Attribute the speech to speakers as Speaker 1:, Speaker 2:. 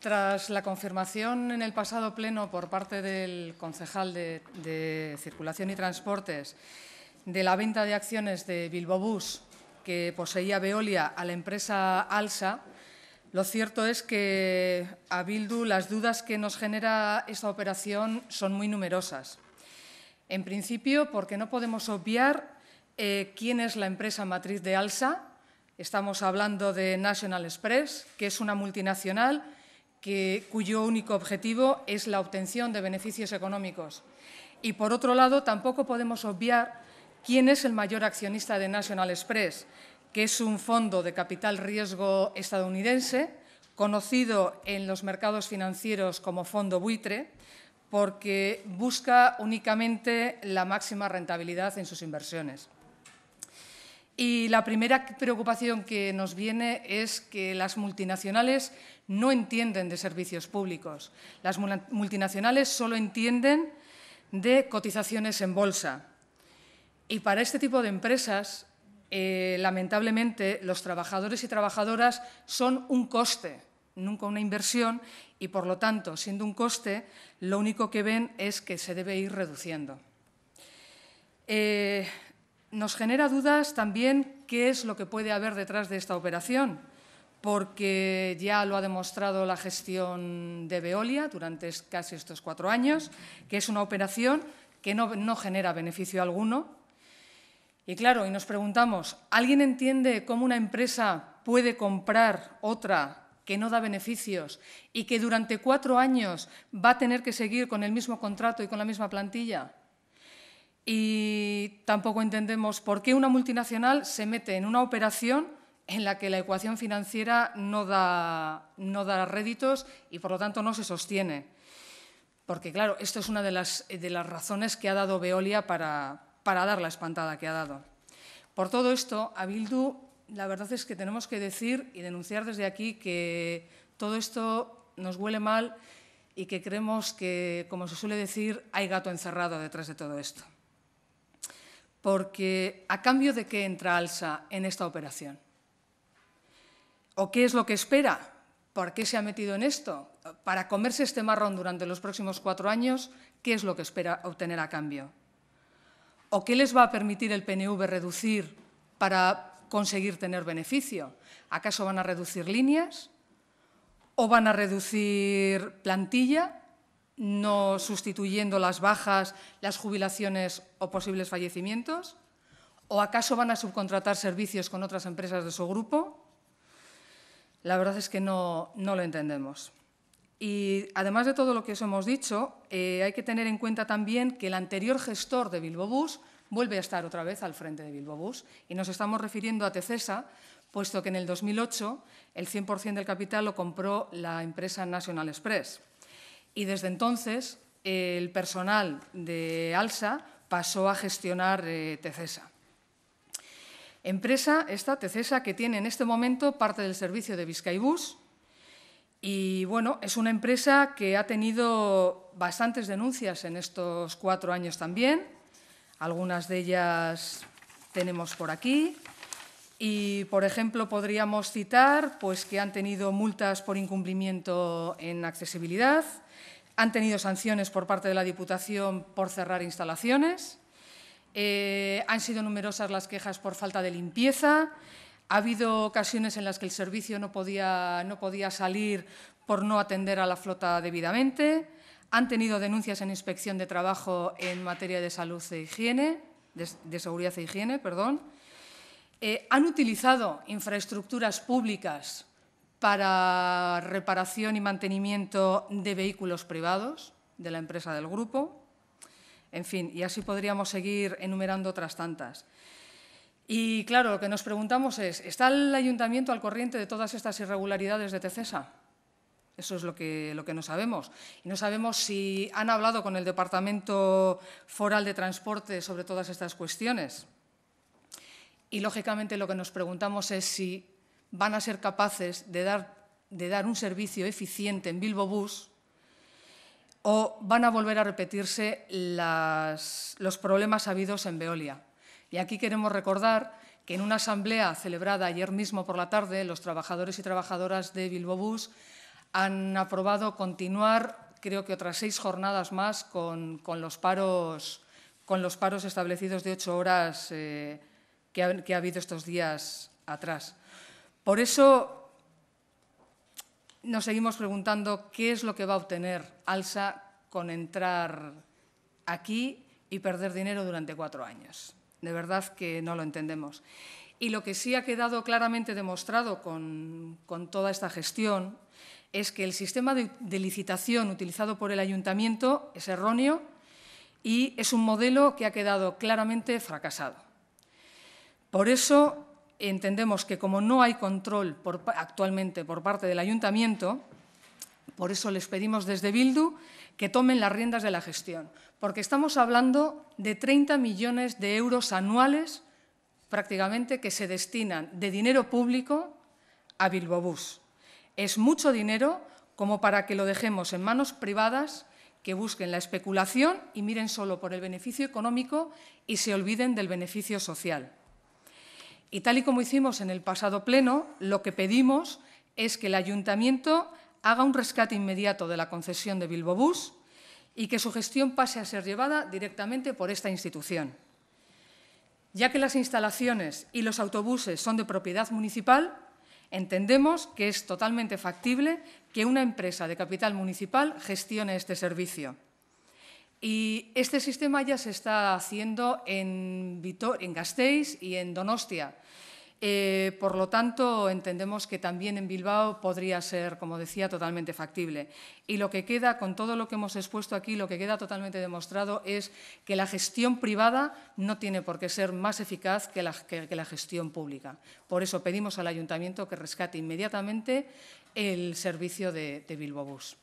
Speaker 1: Tras la confirmación en el pasado pleno por parte del concejal de, Circulación y Transportes de la venta de acciones de Bus, que poseía Veolia a la empresa Alsa, lo cierto es que a Bildu las dudas que nos genera esta operación son muy numerosas. En principio, porque no podemos obviar eh, quién es la empresa matriz de Alsa. Estamos hablando de National Express, que es una multinacional cuyo único objetivo es la obtención de beneficios económicos. Y, por otro lado, tampoco podemos obviar quién es el mayor accionista de National Express, que es un fondo de capital riesgo estadounidense, conocido en los mercados financieros como fondo buitre, porque busca únicamente la máxima rentabilidad en sus inversiones. Y la primera preocupación que nos viene es que las multinacionales no entienden de servicios públicos. Las multinacionales solo entienden de cotizaciones en bolsa. Y para este tipo de empresas, eh, lamentablemente, los trabajadores y trabajadoras son un coste, nunca una inversión, y por lo tanto, siendo un coste, lo único que ven es que se debe ir reduciendo. Eh, nos genera dudas también qué es lo que puede haber detrás de esta operación, porque ya lo ha demostrado la gestión de Veolia durante casi estos cuatro años, que es una operación que no, no genera beneficio alguno. Y claro, y nos preguntamos, ¿alguien entiende cómo una empresa puede comprar otra que no da beneficios y que durante cuatro años va a tener que seguir con el mismo contrato y con la misma plantilla? y tampoco entendemos por qué una multinacional se mete en una operación en la que la ecuación financiera no da, réditos y por lo tanto no se sostiene. Porque claro, esto es una de las, razones que ha dado Veolia para, para dar la espantada que ha dado. Por todo esto, a Bildu la verdad es que tenemos que decir y denunciar desde aquí que todo esto nos huele mal y que creemos que, como se suele decir, hay gato encerrado detrás de todo esto. Porque ¿a cambio de qué entra Alsa en esta operación? ¿O qué es lo que espera? ¿Por qué se ha metido en esto? Para comerse este marrón durante los próximos cuatro años, ¿qué es lo que espera obtener a cambio? ¿O qué les va a permitir el PNV reducir para conseguir tener beneficio? ¿Acaso van a reducir líneas? ¿O van a reducir plantilla? no sustituyendo las bajas, las jubilaciones o posibles fallecimientos? ¿O acaso van a subcontratar servicios con otras empresas de su grupo? La verdad es que no, lo entendemos. Y además de todo lo que os hemos dicho, eh, hay que tener en cuenta también que el anterior gestor de Bus vuelve a estar otra vez al frente de Bus y nos estamos refiriendo a Tecesa, puesto que en el 2008 el 100% del capital lo compró la empresa National Express. Y desde entonces el personal de Alsa pasó a gestionar eh, Tecesa. Empresa, esta Tecesa, que tiene en este momento parte del servicio de Vizcaibus. Y bueno, es una empresa que ha tenido bastantes denuncias en estos cuatro años también. Algunas de ellas tenemos por aquí. Y, por ejemplo, podríamos citar pues, que han tenido multas por incumplimiento en accesibilidad, han tenido sanciones por parte de la Diputación por cerrar instalaciones, eh, han sido numerosas las quejas por falta de limpieza, ha habido ocasiones en las que el servicio no podía, salir por no atender a la flota debidamente, han tenido denuncias en inspección de trabajo en materia de salud e higiene, de seguridad e higiene, perdón, eh, han utilizado infraestructuras públicas para reparación y mantenimiento de vehículos privados de la empresa del grupo. En fin, y así podríamos seguir enumerando otras tantas. Y claro, lo que nos preguntamos es, ¿está el ayuntamiento al corriente de todas estas irregularidades de Tecesa? Eso es lo que, lo que no sabemos. Y no sabemos si han hablado con el Departamento Foral de Transporte sobre todas estas cuestiones. Y lógicamente lo que nos preguntamos es si van a ser capaces de dar, de dar un servicio eficiente en Bilbo Bus o van a volver a repetirse los problemas habidos en Veolia. Y aquí queremos recordar que en una asamblea celebrada ayer mismo por la tarde, los trabajadores y trabajadoras de Bilbo Bus han aprobado continuar, creo que otras seis jornadas más, con, los, paros, con los paros establecidos de ocho horas eh, que ha, habido estos días atrás. Por eso nos seguimos preguntando qué es lo que va a obtener Alsa con entrar aquí y perder dinero durante cuatro años. De verdad que no lo entendemos. Y lo que sí ha quedado claramente demostrado con, toda esta gestión es que el sistema de, licitación utilizado por el ayuntamiento es erróneo y es un modelo que ha quedado claramente fracasado. Por eso entendemos que como no hay control actualmente por parte del ayuntamiento, por eso les pedimos desde Bildu que tomen las riendas de la gestión, porque estamos hablando de 30 millones de euros anuales prácticamente que se destinan de dinero público a Bilbobús. Es mucho dinero como para que lo dejemos en manos privadas que busquen la especulación y miren solo por el beneficio económico y se olviden del beneficio social. Y tal y como hicimos en el pasado pleno, lo que pedimos es que el ayuntamiento haga un rescate inmediato de la concesión de Bus y que su gestión pase a ser llevada directamente por esta institución. Ya que las instalaciones y los autobuses son de propiedad municipal, entendemos que es totalmente factible que una empresa de capital municipal gestione este servicio. Y este sistema ya se está haciendo en, Vitor, en Gasteiz y en Donostia. Eh, por lo tanto, entendemos que también en Bilbao podría ser, como decía, totalmente factible. Y lo que queda, con todo lo que hemos expuesto aquí, lo que queda totalmente demostrado es que la gestión privada no tiene por qué ser más eficaz que la, gestión pública. Por eso pedimos al Ayuntamiento que rescate inmediatamente el servicio de, de bus.